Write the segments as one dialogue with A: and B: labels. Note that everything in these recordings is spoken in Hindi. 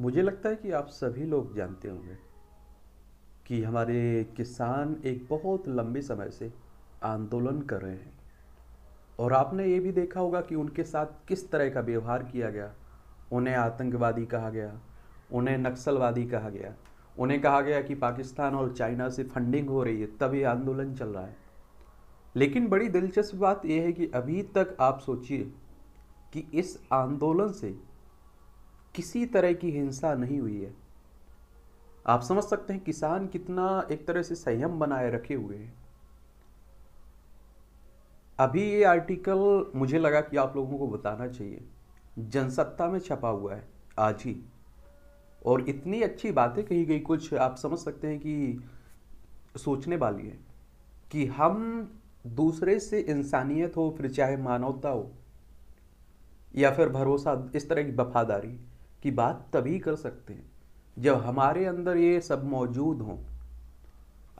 A: मुझे लगता है कि आप सभी लोग जानते होंगे कि हमारे किसान एक बहुत लंबे समय से आंदोलन कर रहे हैं और आपने ये भी देखा होगा कि उनके साथ किस तरह का व्यवहार किया गया उन्हें आतंकवादी कहा गया उन्हें नक्सलवादी कहा गया उन्हें कहा गया कि पाकिस्तान और चाइना से फंडिंग हो रही है तभी आंदोलन चल रहा है लेकिन बड़ी दिलचस्प बात यह है कि अभी तक आप सोचिए कि इस आंदोलन से किसी तरह की हिंसा नहीं हुई है आप समझ सकते हैं किसान कितना एक तरह से संयम बनाए रखे हुए हैं अभी ये आर्टिकल मुझे लगा कि आप लोगों को बताना चाहिए जनसत्ता में छपा हुआ है आज ही और इतनी अच्छी बातें कही गई कुछ आप समझ सकते हैं कि सोचने वाली है कि हम दूसरे से इंसानियत हो फिर चाहे मानवता हो या फिर भरोसा इस तरह की वफादारी की बात तभी कर सकते हैं जब हमारे अंदर ये सब मौजूद हों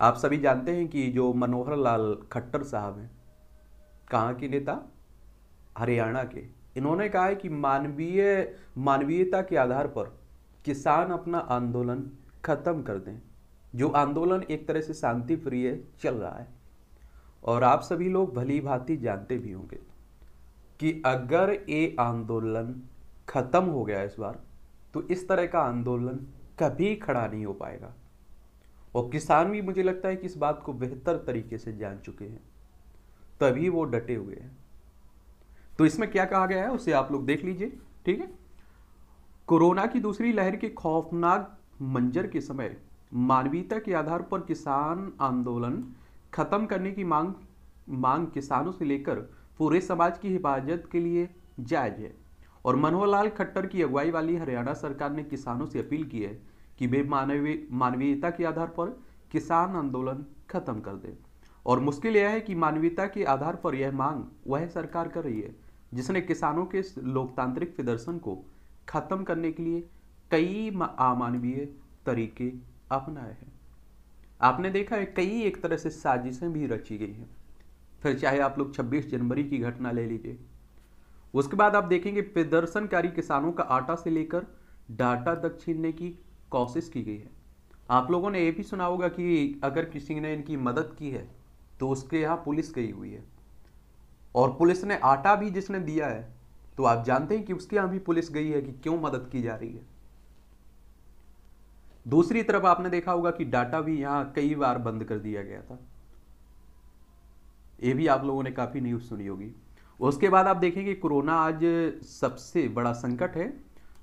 A: आप सभी जानते हैं कि जो मनोहर लाल खट्टर साहब हैं कहाँ के नेता हरियाणा के इन्होंने कहा है कि मानवीय मानवीयता के आधार पर किसान अपना आंदोलन ख़त्म कर दें जो आंदोलन एक तरह से शांति प्रिय चल रहा है और आप सभी लोग भली भांति जानते भी होंगे कि अगर ये आंदोलन ख़त्म हो गया इस बार तो इस तरह का आंदोलन कभी खड़ा नहीं हो पाएगा और किसान भी मुझे लगता है कि इस बात को बेहतर तरीके से जान चुके हैं तभी वो डटे हुए हैं तो इसमें क्या कहा गया है उसे आप लोग देख लीजिए ठीक है कोरोना की दूसरी लहर के खौफनाक मंजर के समय मानवीयता के आधार पर किसान आंदोलन खत्म करने की मांग मांग किसानों से लेकर पूरे समाज की हिफाजत के लिए जायज है और मनोहर लाल खट्टर की अगुवाई वाली हरियाणा सरकार ने किसानों से अपील की है कि वे मानवीय मानवीयता के आधार पर किसान आंदोलन खत्म कर दें और मुश्किल यह है कि मानवीयता के आधार पर यह मांग वह सरकार कर रही है जिसने किसानों के लोकतांत्रिक प्रदर्शन को खत्म करने के लिए कई अमानवीय तरीके अपनाए हैं आपने देखा है कई एक तरह से साजिशें भी रची गई हैं फिर चाहे आप लोग 26 जनवरी की घटना ले लीजिए उसके बाद आप देखेंगे प्रदर्शनकारी किसानों का आटा से लेकर डाटा तक छीनने की कोशिश की गई है आप लोगों ने ये भी सुना होगा कि अगर किसी ने इनकी मदद की है तो उसके यहाँ पुलिस गई हुई है और पुलिस ने आटा भी जिसने दिया है तो आप जानते हैं कि उसके यहाँ भी पुलिस गई है कि क्यों मदद की जा रही है दूसरी तरफ आपने देखा होगा कि डाटा भी यहाँ कई बार बंद कर दिया गया था ये भी आप लोगों ने काफ़ी न्यूज़ सुनी होगी उसके बाद आप देखेंगे कोरोना आज सबसे बड़ा संकट है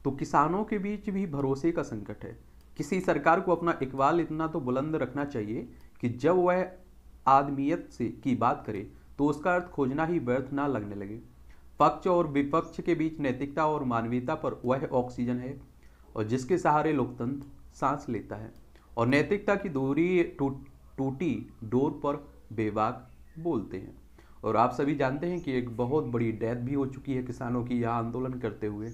A: तो किसानों के बीच भी भरोसे का संकट है किसी सरकार को अपना इकबाल इतना तो बुलंद रखना चाहिए कि जब वह आदमियत से की बात करे तो उसका अर्थ खोजना ही व्यर्थ ना लगने लगे पक्ष और विपक्ष के बीच नैतिकता और मानवीयता पर वह ऑक्सीजन है और जिसके सहारे लोकतंत्र सांस लेता है और नैतिकता की दूरी टूटी डोर पर बेबाक बोलते हैं और आप सभी जानते हैं कि एक बहुत बड़ी डेथ भी हो चुकी है किसानों की यह आंदोलन करते हुए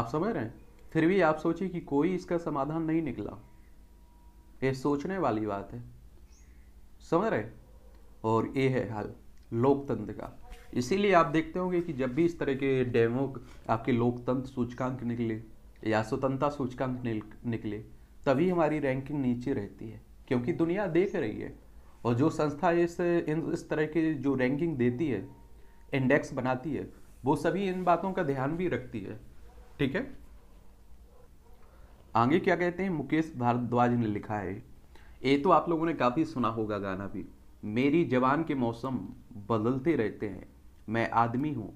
A: आप समझ रहे हैं फिर भी आप सोचिए कि कोई इसका समाधान नहीं निकला ये सोचने वाली बात है समझ रहे और ये है हाल लोकतंत्र का इसीलिए आप देखते होंगे कि जब भी इस तरह के डेमो आपके लोकतंत्र सूचकांक निकले या स्वतंत्रता सूचकांक निकले तभी हमारी रैंकिंग नीचे रहती है क्योंकि दुनिया देख रही है और जो संस्था इस इन इस तरह की जो रैंकिंग देती है इंडेक्स बनाती है वो सभी इन बातों का ध्यान भी रखती है ठीक है आगे क्या कहते हैं मुकेश भारद्वाज ने लिखा है ये तो आप लोगों ने काफ़ी सुना होगा गाना भी मेरी जवान के मौसम बदलते रहते हैं मैं आदमी हूँ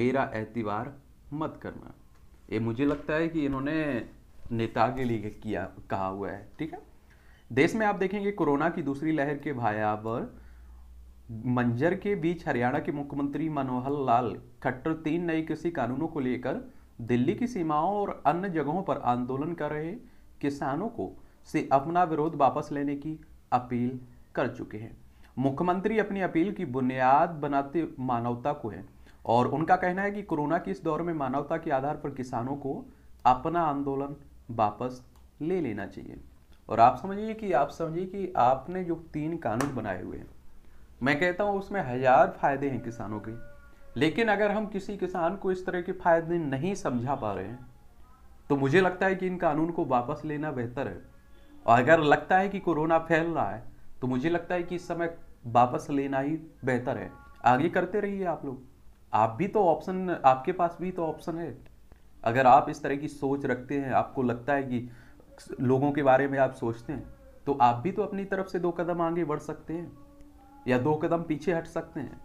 A: मेरा एतवार मत करना ये मुझे लगता है कि इन्होंने नेता के लिए किया कहा हुआ है ठीक है देश में आप देखेंगे कोरोना की दूसरी लहर के भयावह मंजर के बीच हरियाणा के मुख्यमंत्री मनोहर लाल खट्टर तीन नए कृषि कानूनों को लेकर दिल्ली की सीमाओं और अन्य जगहों पर आंदोलन कर रहे किसानों को से अपना विरोध वापस लेने की अपील कर चुके हैं मुख्यमंत्री अपनी अपील की बुनियाद बनाते मानवता को है और उनका कहना है कि कोरोना के इस दौर में मानवता के आधार पर किसानों को अपना आंदोलन वापस ले लेना चाहिए और आप समझिए कि आप समझिए कि आपने जो तीन कानून बनाए हुए हैं मैं कहता हूँ उसमें हजार फायदे हैं किसानों के लेकिन अगर हम किसी किसान को इस तरह के फायदे नहीं समझा पा रहे हैं तो मुझे लगता है कि इन कानून को वापस लेना बेहतर है और अगर लगता है कि कोरोना फैल रहा है तो मुझे लगता है कि इस समय वापस लेना ही बेहतर है आगे करते रहिए आप लोग आप भी तो ऑप्शन आपके पास भी तो ऑप्शन है अगर आप इस तरह की सोच रखते हैं आपको लगता है कि लोगों के बारे में आप सोचते हैं तो आप भी तो अपनी तरफ से दो कदम आगे बढ़ सकते हैं या दो कदम पीछे हट सकते हैं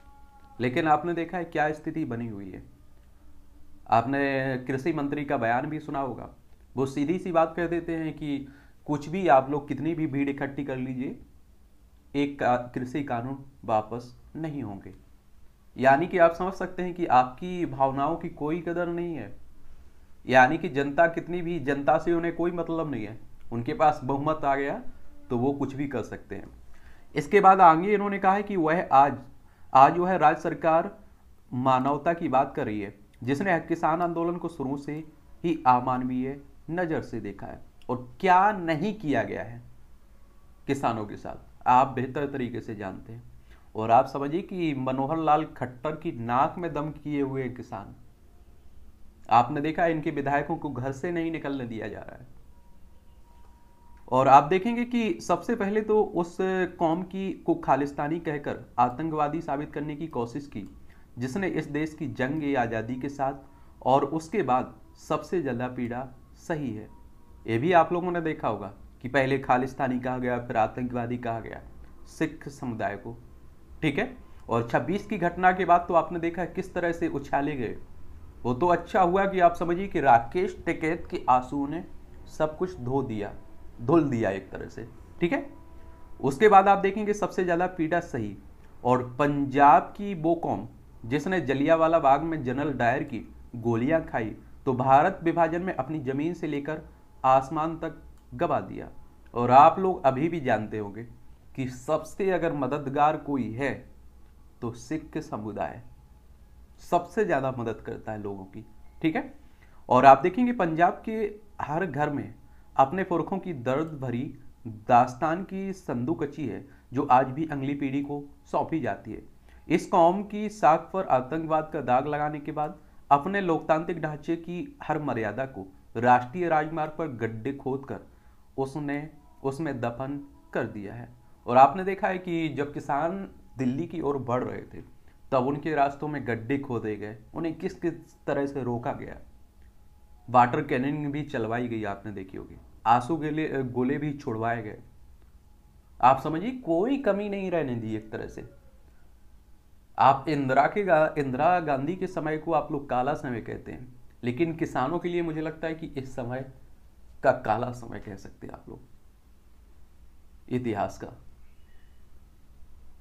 A: लेकिन आपने देखा है क्या स्थिति बनी हुई है आपने कृषि मंत्री का बयान भी सुना होगा वो सीधी सी बात कह देते हैं कि कुछ भी आप लोग कितनी भी भीड़ इकट्ठी कर लीजिए एक का, कृषि कानून वापस नहीं होंगे यानी कि आप समझ सकते हैं कि आपकी भावनाओं की कोई कदर नहीं है यानी कि जनता कितनी भी जनता से उन्हें कोई मतलब नहीं है उनके पास बहुमत आ गया तो वो कुछ भी कर सकते हैं इसके बाद आगे इन्होंने कहा है कि वह आज आज वह राज्य सरकार मानवता की बात कर रही है जिसने किसान आंदोलन को शुरू से ही अमानवीय नज़र से देखा है और क्या नहीं किया गया है किसानों के साथ आप बेहतर तरीके से जानते हैं और आप समझिए कि मनोहर लाल खट्टर की नाक में दम किए हुए किसान आपने देखा इनके विधायकों को घर से नहीं निकलने दिया जा रहा है और आप देखेंगे कि सबसे पहले तो उस कौम की को खालिस्तानी कहकर आतंकवादी साबित करने की कोशिश की जिसने इस देश की जंग आज़ादी के साथ और उसके बाद सबसे ज़्यादा पीड़ा सही है ये भी आप लोगों ने देखा होगा कि पहले खालिस्तानी कहा गया फिर आतंकवादी कहा गया सिख समुदाय को ठीक है और 26 की घटना के बाद तो आपने देखा किस तरह से उछाले गए वो तो अच्छा हुआ कि आप समझिए कि राकेश टिकैत के आंसू ने सब कुछ धो दिया धुल दिया एक तरह से ठीक है उसके बाद आप देखेंगे सबसे ज़्यादा पीड़ा सही और पंजाब की बोकॉम जिसने जलियावाला बाग में जनरल डायर की गोलियां खाई तो भारत विभाजन में अपनी ज़मीन से लेकर आसमान तक गवा दिया और आप लोग अभी भी जानते होंगे कि सबसे अगर मददगार कोई है तो सिख समुदाय सबसे ज़्यादा मदद करता है लोगों की ठीक है और आप देखेंगे पंजाब के हर घर में अपने पुरखों की दर्द भरी दास्तान की संदूक अच्छी है जो आज भी अगली पीढ़ी को सौंपी जाती है इस कौम की साख पर आतंकवाद का दाग लगाने के बाद अपने लोकतांत्रिक ढांचे की हर मर्यादा को राष्ट्रीय राजमार्ग पर गड्ढे खोद कर उसने उसमें दफन कर दिया है और आपने देखा है कि जब किसान दिल्ली की ओर बढ़ रहे थे तब उनके रास्तों में गड्ढे खोदे गए उन्हें किस किस तरह से रोका गया वाटर कैनिंग भी चलवाई गई आपने देखी होगी आंसू लिए गोले भी छुड़वाए गए आप समझिए कोई कमी नहीं रहने दी एक तरह से आप इंदिरा के गा, इंदिरा गांधी के समय को आप लोग काला समय कहते हैं लेकिन किसानों के लिए मुझे लगता है कि इस समय का काला समय कह सकते हैं आप लोग इतिहास का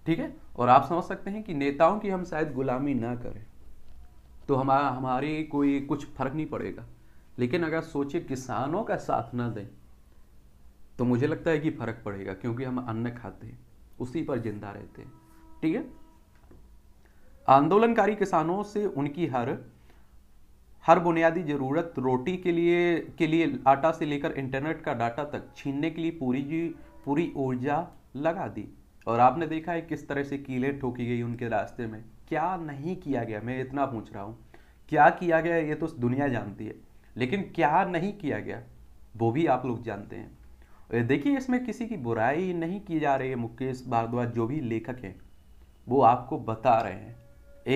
A: ठीक है और आप समझ सकते हैं कि नेताओं की हम शायद गुलामी ना करें तो हमारा हमारी कोई कुछ फर्क नहीं पड़ेगा लेकिन अगर सोचे किसानों का साथ ना दें तो मुझे लगता है कि फर्क पड़ेगा क्योंकि हम अन्न खाते हैं उसी पर जिंदा रहते हैं ठीक है आंदोलनकारी किसानों से उनकी हर हर बुनियादी ज़रूरत रोटी के लिए के लिए आटा से लेकर इंटरनेट का डाटा तक छीनने के लिए पूरी जी पूरी ऊर्जा लगा दी और आपने देखा है किस तरह से कीले ठोकी गई उनके रास्ते में क्या नहीं किया गया मैं इतना पूछ रहा हूँ क्या किया गया ये तो दुनिया जानती है लेकिन क्या नहीं किया गया वो भी आप लोग जानते हैं देखिए इसमें किसी की बुराई नहीं की जा रही है मुकेश भारद्वाज जो भी लेखक हैं वो आपको बता रहे हैं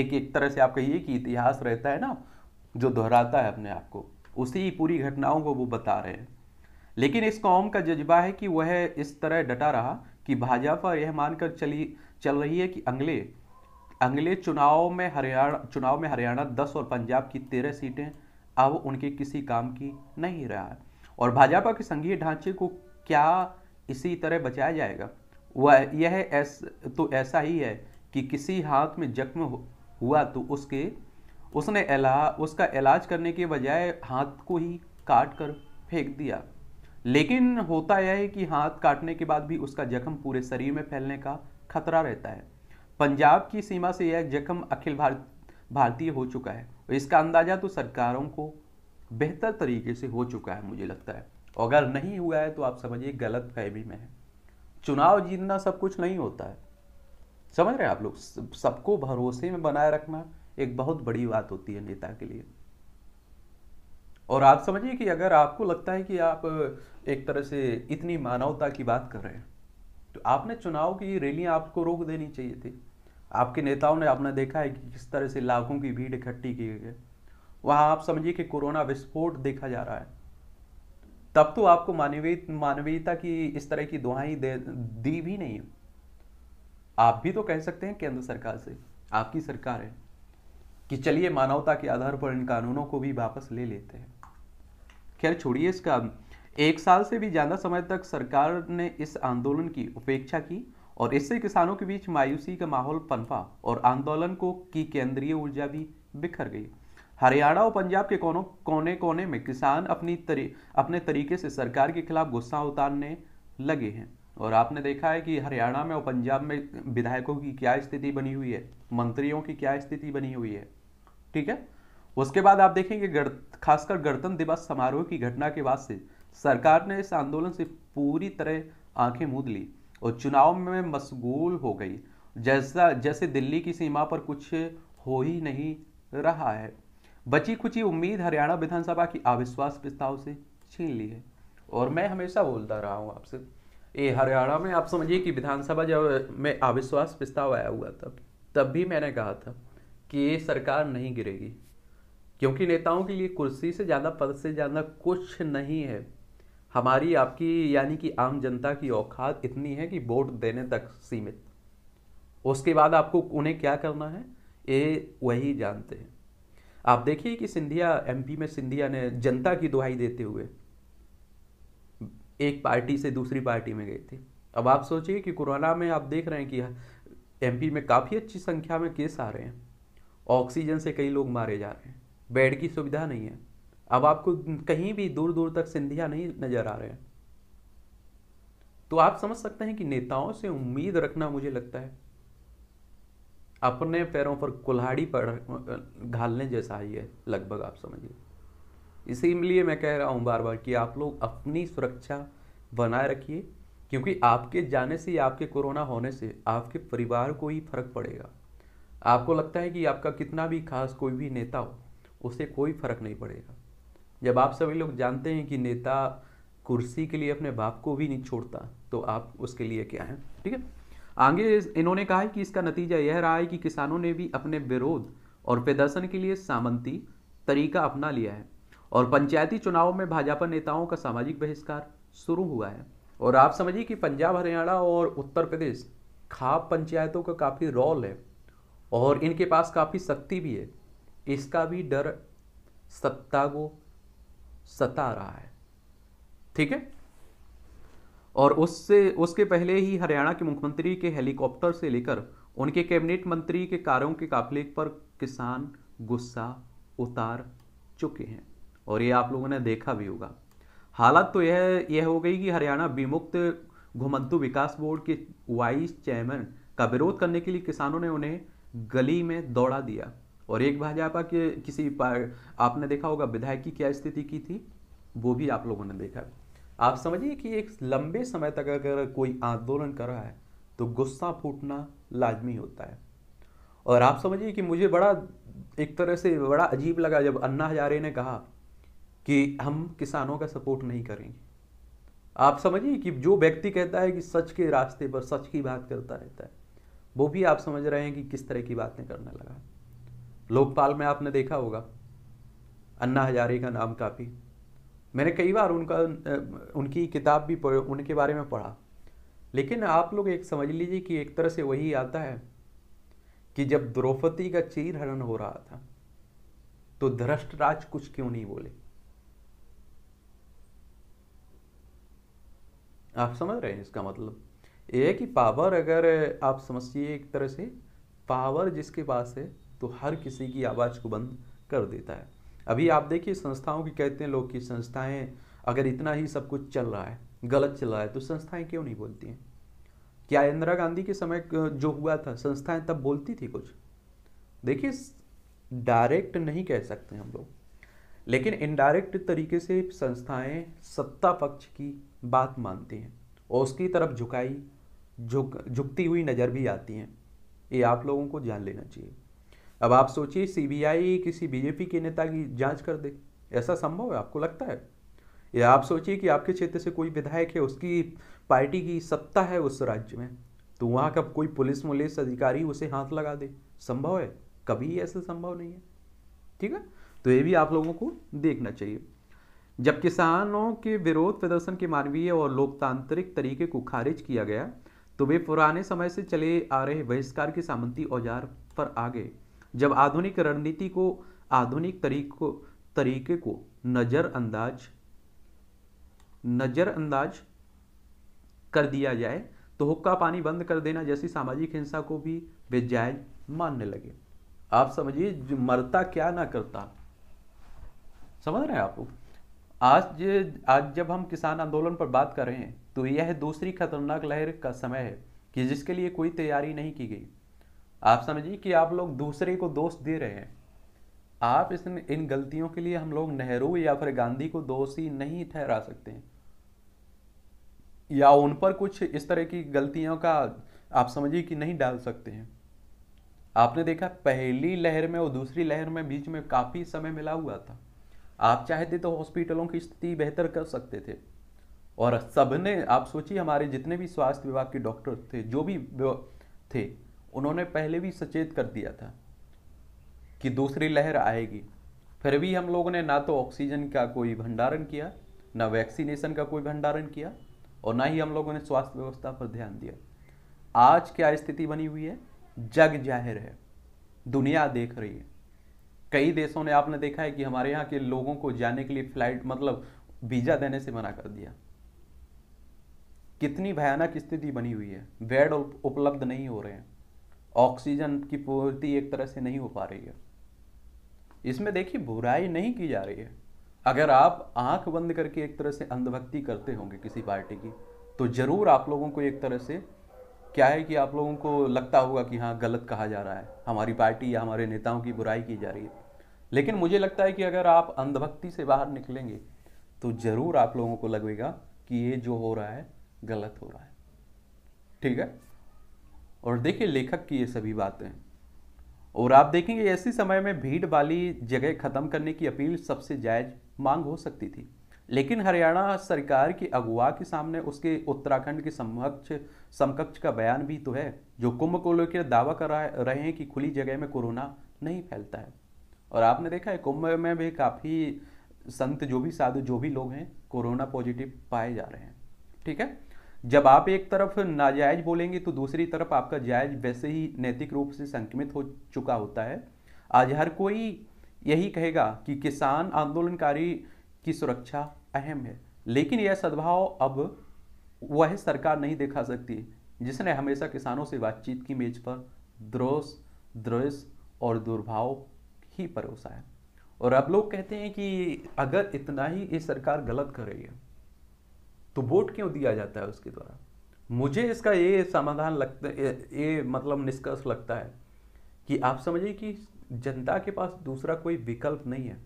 A: एक एक तरह से आपका ये कि इतिहास रहता है ना जो दोहराता है अपने आप को उसी पूरी घटनाओं को वो बता रहे हैं लेकिन इस कौम का जज्बा है कि वह इस तरह डटा रहा कि भाजपा यह मानकर चली चल रही है कि अगले अगले चुनाव में हरियाणा चुनाव में हरियाणा दस और पंजाब की तेरह सीटें अब उनके किसी काम की नहीं रहा है और भाजपा के संघीय ढांचे को क्या इसी तरह बचाया जाएगा वह यह ऐस तो ऐसा ही है कि किसी हाथ में जख्म हुआ तो उसके उसने एला उसका इलाज करने के बजाय हाथ को ही काट कर फेंक दिया लेकिन होता यह है कि हाथ काटने के बाद भी उसका जख्म पूरे शरीर में फैलने का खतरा रहता है पंजाब की सीमा से यह जख्म अखिल भारत भारतीय हो चुका है और इसका अंदाज़ा तो सरकारों को बेहतर तरीके से हो चुका है मुझे लगता है अगर नहीं हुआ है तो आप समझिए गलत फहमी में है चुनाव जीतना सब कुछ नहीं होता है समझ रहे हैं आप लोग सबको भरोसे में बनाए रखना एक बहुत बड़ी बात होती है नेता के लिए और आप समझिए कि अगर आपको लगता है कि आप एक तरह से इतनी मानवता की बात कर रहे हैं तो आपने चुनाव की रैलियां आपको रोक देनी चाहिए थी आपके नेताओं ने आपने देखा है कि किस तरह से लाखों की भीड़ इकट्ठी की गई है वहाँ आप समझिए कि कोरोना विस्फोट देखा जा रहा है तब तो आपको मानवीय मानवीयता की इस तरह की दुआई दी भी नहीं है आप भी तो कह सकते हैं केंद्र सरकार से आपकी सरकार है कि चलिए मानवता के आधार पर इन कानूनों को भी वापस ले लेते हैं खैर छोड़िए इसका एक साल से भी ज़्यादा समय तक सरकार ने इस आंदोलन की उपेक्षा की और इससे किसानों के बीच मायूसी का माहौल पनपा और आंदोलन को की केंद्रीय ऊर्जा भी बिखर गई हरियाणा और पंजाब के कोनों कोने कोने में किसान अपनी तरी, अपने तरीके से सरकार के खिलाफ गुस्सा उतारने लगे हैं और आपने देखा है कि हरियाणा में और पंजाब में विधायकों की क्या स्थिति बनी हुई है मंत्रियों की क्या स्थिति बनी हुई है ठीक है उसके बाद आप देखेंगे खासकर गणतंत्र दिवस समारोह की घटना के बाद से सरकार ने इस आंदोलन से पूरी तरह आंखें मूंद ली और चुनाव में मशगूल हो गई जैसा जैसे दिल्ली की सीमा पर कुछ हो ही नहीं रहा है बची खुची उम्मीद हरियाणा विधानसभा की अविश्वास प्रस्ताव से छीन ली है और मैं हमेशा बोलता रहा हूँ आपसे ये हरियाणा में आप समझिए कि विधानसभा जब में अविश्वास प्रस्ताव आया हुआ था तब भी मैंने कहा था कि ये सरकार नहीं गिरेगी क्योंकि नेताओं के लिए कुर्सी से ज़्यादा पद से ज़्यादा कुछ नहीं है हमारी आपकी यानी कि आम जनता की औकात इतनी है कि वोट देने तक सीमित उसके बाद आपको उन्हें क्या करना है ये वही जानते हैं आप देखिए कि सिंधिया एमपी में सिंधिया ने जनता की दुहाई देते हुए एक पार्टी से दूसरी पार्टी में गई थी अब आप सोचिए कि कोरोना में आप देख रहे हैं कि एमपी में काफ़ी अच्छी संख्या में केस आ रहे हैं ऑक्सीजन से कई लोग मारे जा रहे हैं बेड की सुविधा नहीं है अब आपको कहीं भी दूर दूर तक सिंधिया नहीं नज़र आ रहे हैं तो आप समझ सकते हैं कि नेताओं से उम्मीद रखना मुझे लगता है अपने पैरों पर कुल्हाड़ी पर घालने जैसा ही है लगभग आप समझिए इसीलिए मैं कह रहा हूं बार बार कि आप लोग अपनी सुरक्षा बनाए रखिए क्योंकि आपके जाने से आपके कोरोना होने से आपके परिवार को ही फर्क पड़ेगा आपको लगता है कि आपका कितना भी खास कोई भी नेता हो उससे कोई फर्क नहीं पड़ेगा जब आप सभी लोग जानते हैं कि नेता कुर्सी के लिए अपने बाप को भी नहीं छोड़ता तो आप उसके लिए क्या हैं ठीक है आगे इन्होंने कहा है कि इसका नतीजा यह रहा है कि किसानों ने भी अपने विरोध और प्रदर्शन के लिए सामंती तरीका अपना लिया है और पंचायती चुनाव में भाजपा नेताओं का सामाजिक बहिष्कार शुरू हुआ है और आप समझिए कि पंजाब हरियाणा और उत्तर प्रदेश खाप पंचायतों का काफ़ी रोल है और इनके पास काफ़ी शक्ति भी है इसका भी डर सत्ता को सता रहा है ठीक है और उससे उसके पहले ही हरियाणा के मुख्यमंत्री के हेलीकॉप्टर से लेकर उनके कैबिनेट मंत्री के कारों के काफिले पर किसान गुस्सा उतार चुके हैं और ये आप लोगों ने देखा भी होगा हालत तो यह यह हो गई कि हरियाणा विमुक्त घुमंतु विकास बोर्ड के वाइस चेयरमैन का विरोध करने के लिए किसानों ने उन्हें गली में दौड़ा दिया और एक भाजपा के किसी आपने देखा होगा विधायक की क्या स्थिति की थी वो भी आप लोगों ने देखा आप समझिए कि एक लंबे समय तक अगर कोई आंदोलन कर रहा है तो गुस्सा फूटना लाजमी होता है और आप समझिए कि मुझे बड़ा एक तरह से बड़ा अजीब लगा जब अन्ना हजारे ने कहा कि हम किसानों का सपोर्ट नहीं करेंगे आप समझिए कि जो व्यक्ति कहता है कि सच के रास्ते पर सच की बात करता रहता है वो भी आप समझ रहे हैं कि किस तरह की बातें करने लगा लोकपाल में आपने देखा होगा अन्ना हजारे का नाम काफ़ी मैंने कई बार उनका उनकी किताब भी उनके बारे में पढ़ा लेकिन आप लोग एक समझ लीजिए कि एक तरह से वही आता है कि जब द्रौपदी का चीर हरण हो रहा था तो राज कुछ क्यों नहीं बोले आप समझ रहे हैं इसका मतलब यह कि पावर अगर आप समझिए एक तरह से पावर जिसके पास है तो हर किसी की आवाज़ को बंद कर देता है अभी आप देखिए संस्थाओं की कहते हैं लोग कि संस्थाएं अगर इतना ही सब कुछ चल रहा है गलत चल रहा है तो संस्थाएं क्यों नहीं बोलती हैं क्या इंदिरा गांधी के समय जो हुआ था संस्थाएं तब बोलती थी कुछ देखिए डायरेक्ट नहीं कह सकते हम लोग लेकिन इनडायरेक्ट तरीके से संस्थाएं सत्ता पक्ष की बात मानती हैं और उसकी तरफ झुकाई झुक जुक, झुकती हुई नज़र भी आती हैं ये आप लोगों को जान लेना चाहिए अब आप सोचिए सीबीआई किसी बीजेपी के नेता की जांच कर दे ऐसा संभव है आपको लगता है या आप सोचिए कि आपके क्षेत्र से कोई विधायक है उसकी पार्टी की सत्ता है उस राज्य में तो वहाँ का कोई पुलिस मुलिस अधिकारी उसे हाथ लगा दे संभव है कभी ऐसा संभव नहीं है ठीक है तो ये भी आप लोगों को देखना चाहिए जब किसानों के विरोध प्रदर्शन के मानवीय और लोकतांत्रिक तरीके को खारिज किया गया तो वे पुराने समय से चले आ रहे बहिष्कार के सामंती औजार पर आ गए जब आधुनिक रणनीति को आधुनिक तरीको तरीके को नज़रअंदाज नज़रअंदाज कर दिया जाए तो हुक्का पानी बंद कर देना जैसी सामाजिक हिंसा को भी बेजायज मानने लगे आप समझिए मरता क्या ना करता समझ रहे हैं आप आज आज जब हम किसान आंदोलन पर बात कर रहे हैं तो यह दूसरी खतरनाक लहर का समय है कि जिसके लिए कोई तैयारी नहीं की गई आप समझिए कि आप लोग दूसरे को दोष दे रहे हैं आप इस इन गलतियों के लिए हम लोग नेहरू या फिर गांधी को दोषी नहीं ठहरा सकते हैं या उन पर कुछ इस तरह की गलतियों का आप समझिए कि नहीं डाल सकते हैं आपने देखा पहली लहर में और दूसरी लहर में बीच में काफ़ी समय मिला हुआ था आप चाहते तो हॉस्पिटलों की स्थिति बेहतर कर सकते थे और सबने आप सोचिए हमारे जितने भी स्वास्थ्य विभाग के डॉक्टर थे जो भी थे उन्होंने पहले भी सचेत कर दिया था कि दूसरी लहर आएगी फिर भी हम लोगों ने ना तो ऑक्सीजन का कोई भंडारण किया ना वैक्सीनेशन का कोई भंडारण किया और ना ही हम लोगों ने स्वास्थ्य व्यवस्था पर ध्यान दिया आज क्या स्थिति बनी हुई है जग जाहिर है दुनिया देख रही है कई देशों ने आपने देखा है कि हमारे यहाँ के लोगों को जाने के लिए फ्लाइट मतलब वीजा देने से मना कर दिया कितनी भयानक स्थिति बनी हुई है बेड उपलब्ध नहीं हो रहे हैं ऑक्सीजन की पूर्ति एक तरह से नहीं हो पा रही है इसमें देखिए बुराई नहीं की जा रही है अगर आप आंख बंद करके एक तरह से अंधभक्ति करते होंगे किसी पार्टी की तो ज़रूर आप लोगों को एक तरह से क्या है कि आप लोगों को लगता होगा कि हाँ गलत कहा जा रहा है हमारी पार्टी या हमारे नेताओं की बुराई की जा रही है लेकिन मुझे लगता है कि अगर आप अंधभक्ति से बाहर निकलेंगे तो ज़रूर आप लोगों को लगेगा कि ये जो हो रहा है गलत हो रहा है ठीक है और देखिए लेखक की ये सभी बातें और आप देखेंगे ऐसे समय में भीड़ वाली जगह ख़त्म करने की अपील सबसे जायज मांग हो सकती थी लेकिन हरियाणा सरकार की अगुवा के सामने उसके उत्तराखंड के समक्ष समकक्ष का बयान भी तो है जो कुंभ को लेकर दावा कर रहे हैं कि खुली जगह में कोरोना नहीं फैलता है और आपने देखा है कुंभ में भी काफ़ी संत जो भी साधु जो भी लोग हैं कोरोना पॉजिटिव पाए जा रहे हैं ठीक है जब आप एक तरफ नाजायज बोलेंगे तो दूसरी तरफ आपका जायज वैसे ही नैतिक रूप से संक्रमित हो चुका होता है आज हर कोई यही कहेगा कि किसान आंदोलनकारी की सुरक्षा अहम है लेकिन यह सद्भाव अब वह सरकार नहीं दिखा सकती जिसने हमेशा किसानों से बातचीत की मेज पर द्रोस द्रोस और दुर्भाव ही परोसा है और अब लोग कहते हैं कि अगर इतना ही ये सरकार गलत कर रही है तो वोट क्यों दिया जाता है उसके द्वारा मुझे इसका ये समाधान लगता ये मतलब निष्कर्ष लगता है कि आप समझिए कि जनता के पास दूसरा कोई विकल्प नहीं है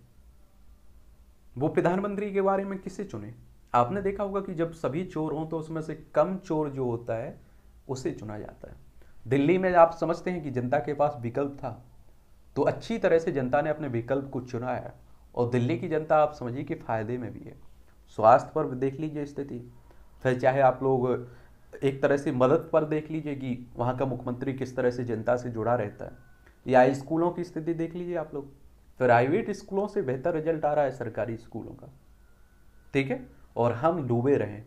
A: वो प्रधानमंत्री के बारे में किसे चुने आपने देखा होगा कि जब सभी चोर हों तो उसमें से कम चोर जो होता है उसे चुना जाता है दिल्ली में आप समझते हैं कि जनता के पास विकल्प था तो अच्छी तरह से जनता ने अपने विकल्प को चुना है और दिल्ली की जनता आप समझिए कि फायदे में भी है स्वास्थ्य पर देख लीजिए स्थिति फिर चाहे आप लोग एक तरह से मदद पर देख लीजिए कि वहाँ का मुख्यमंत्री किस तरह से जनता से जुड़ा रहता है या स्कूलों की स्थिति देख लीजिए आप लोग प्राइवेट स्कूलों से बेहतर रिजल्ट आ रहा है सरकारी स्कूलों का ठीक है और हम डूबे रहें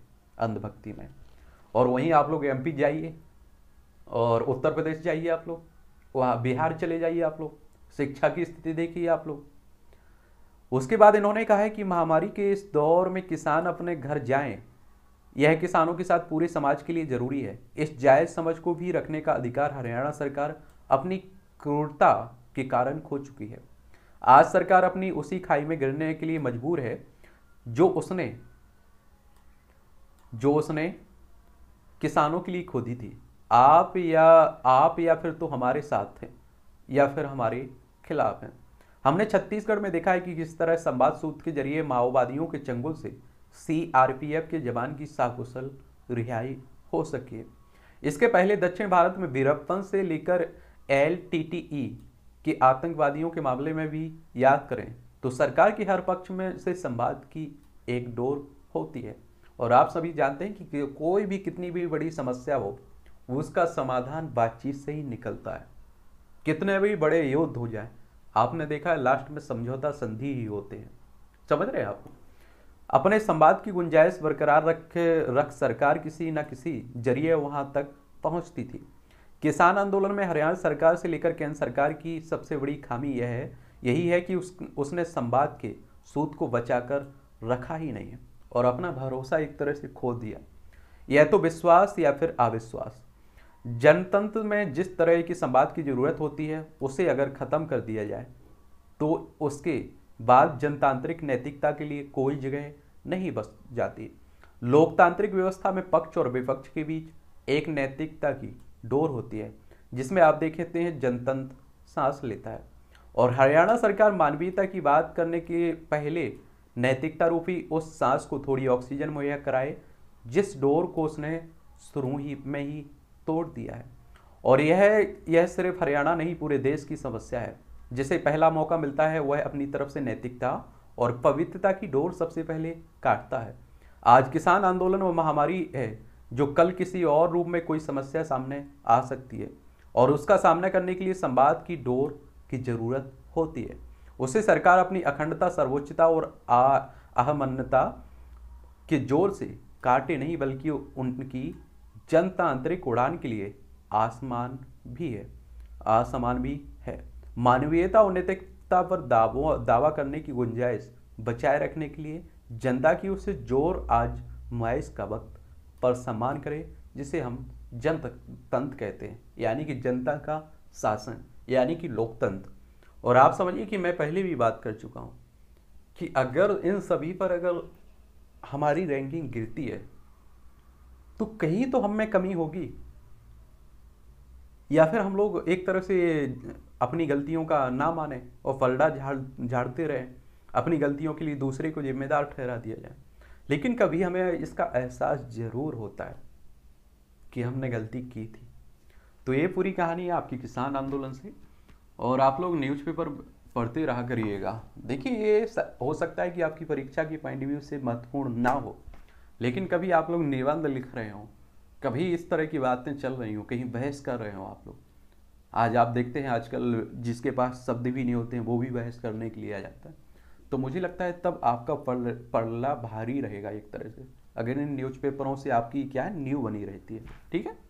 A: अंधभक्ति में और वहीं आप लोग एमपी जाइए और उत्तर प्रदेश जाइए आप लोग वहाँ बिहार चले जाइए आप लोग शिक्षा की स्थिति देखिए आप लोग उसके बाद इन्होंने कहा है कि महामारी के इस दौर में किसान अपने घर जाएं यह किसानों के साथ पूरे समाज के लिए जरूरी है इस जायज समझ को भी रखने का अधिकार हरियाणा सरकार अपनी क्रूरता के कारण खो चुकी है आज सरकार अपनी उसी खाई में गिरने के लिए मजबूर है जो उसने जो उसने किसानों के लिए खोदी थी आप या आप या फिर तो हमारे साथ थे या फिर हमारे खिलाफ हैं हमने छत्तीसगढ़ में देखा है कि किस तरह संवाद सूत्र के जरिए माओवादियों के चंगुल से सीआरपीएफ के जवान की साकुशल रिहाई हो सके इसके पहले दक्षिण भारत में वीरप्पन से लेकर एल e के आतंकवादियों के मामले में भी याद करें तो सरकार की हर पक्ष में से संवाद की एक डोर होती है और आप सभी जानते हैं कि कोई भी कितनी भी बड़ी समस्या हो उसका समाधान बातचीत से ही निकलता है कितने भी बड़े युद्ध हो जाएं आपने देखा है लास्ट में समझौता संधि ही होते हैं समझ रहे हैं आप अपने संवाद की गुंजाइश बरकरार रखे रख सरकार किसी न किसी जरिए वहां तक पहुंचती थी किसान आंदोलन में हरियाणा सरकार से लेकर केंद्र सरकार की सबसे बड़ी खामी यह है यही है कि उस उसने संवाद के सूत को बचाकर रखा ही नहीं और अपना भरोसा एक तरह से खो दिया यह तो विश्वास या फिर अविश्वास जनतंत्र में जिस तरह की संवाद की ज़रूरत होती है उसे अगर ख़त्म कर दिया जाए तो उसके बाद जनतांत्रिक नैतिकता के लिए कोई जगह नहीं बस जाती लोकतांत्रिक व्यवस्था में पक्ष और विपक्ष के बीच एक नैतिकता की डोर होती है जिसमें आप देखते हैं जनतंत्र सांस लेता है और हरियाणा सरकार मानवीयता की बात करने के पहले नैतिकता रूपी उस सांस को थोड़ी ऑक्सीजन मुहैया कराए जिस डोर को उसने शुरू ही में ही तोड़ दिया है और यह यह सिर्फ हरियाणा नहीं पूरे देश की समस्या है जिसे पहला मौका मिलता है वह अपनी तरफ से नैतिकता और पवित्रता की डोर सबसे पहले काटता है आज किसान आंदोलन व महामारी है जो कल किसी और रूप में कोई समस्या सामने आ सकती है और उसका सामना करने के लिए संवाद की डोर की जरूरत होती है उसे सरकार अपनी अखंडता सर्वोच्चता और अहमन्यता के जोर से काटे नहीं बल्कि उनकी जनतांत्रिक उड़ान के लिए आसमान भी है आसमान भी है मानवीयता और नैतिकता पर दावों दावा करने की गुंजाइश बचाए रखने के लिए जनता की ओर से जोर आज माइस का वक्त पर सम्मान करें जिसे हम जनतंत्र कहते हैं यानी कि जनता का शासन यानी कि लोकतंत्र और आप समझिए कि मैं पहले भी बात कर चुका हूँ कि अगर इन सभी पर अगर हमारी रैंकिंग गिरती है तो कहीं तो हम में कमी होगी या फिर हम लोग एक तरह से अपनी गलतियों का ना माने और फलडा झाड़ झाड़ते रहे अपनी गलतियों के लिए दूसरे को जिम्मेदार ठहरा दिया जाए लेकिन कभी हमें इसका एहसास जरूर होता है कि हमने गलती की थी तो ये पूरी कहानी है आपकी किसान आंदोलन से और आप लोग न्यूज़पेपर पढ़ते रहा करिएगा देखिए ये हो सकता है कि आपकी परीक्षा की पॉइंट व्यू से महत्वपूर्ण ना हो लेकिन हम्म। कभी आप लोग निबंध लिख रहे हो कभी इस तरह की बातें चल रही हो कहीं बहस कर रहे हो आप लोग आज आप देखते हैं आजकल जिसके पास शब्द भी नहीं होते हैं वो भी बहस करने के लिए आ जाता है तो मुझे लगता है तब आपका पल पल्ला भारी रहेगा एक तरह से अगर इन न्यूज़पेपरों से आपकी क्या है न्यू बनी रहती है ठीक है